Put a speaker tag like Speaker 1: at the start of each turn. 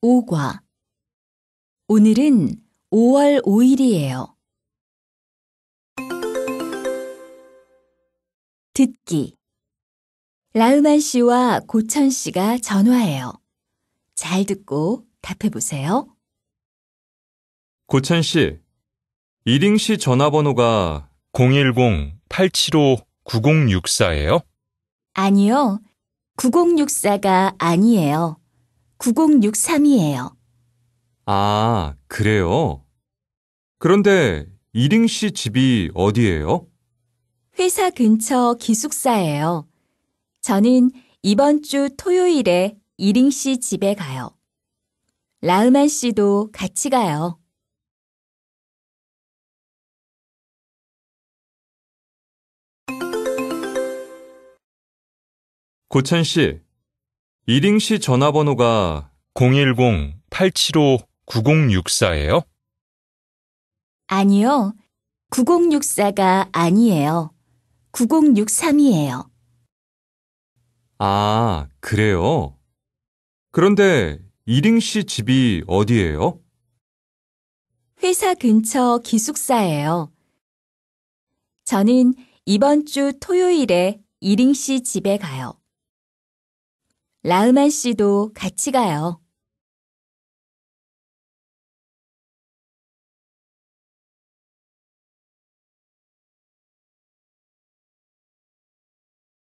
Speaker 1: 오과 오늘은 5월 5일이에요.
Speaker 2: 듣기
Speaker 3: 라흐만 씨와 고천 씨가 전화해요. 잘 듣고 답해 보세요.
Speaker 2: 고천 씨, 이링 씨 전화번호가 010-875-9064예요?
Speaker 4: 아니요. 9064가 아니에요.
Speaker 3: 90632예요.
Speaker 2: 아, 그래요? 그런데 이링 씨 집이 어디예요?
Speaker 3: 회사 근처 기숙사예요. 저는 이번 주 토요일에 이링 씨
Speaker 1: 집에 가요. 라흐만 씨도 같이 가요.
Speaker 2: 고찬 씨, 이링 씨 전화번호가 010-875-9064예요?
Speaker 4: 아니요. 9064가 아니에요. 9063이에요.
Speaker 2: 아, 그래요? 그런데 이링 씨 집이 어디예요?
Speaker 3: 회사 근처 기숙사예요. 저는 이번 주
Speaker 1: 토요일에 이링 씨 집에 가요. 라흐만 씨도 같이 가요.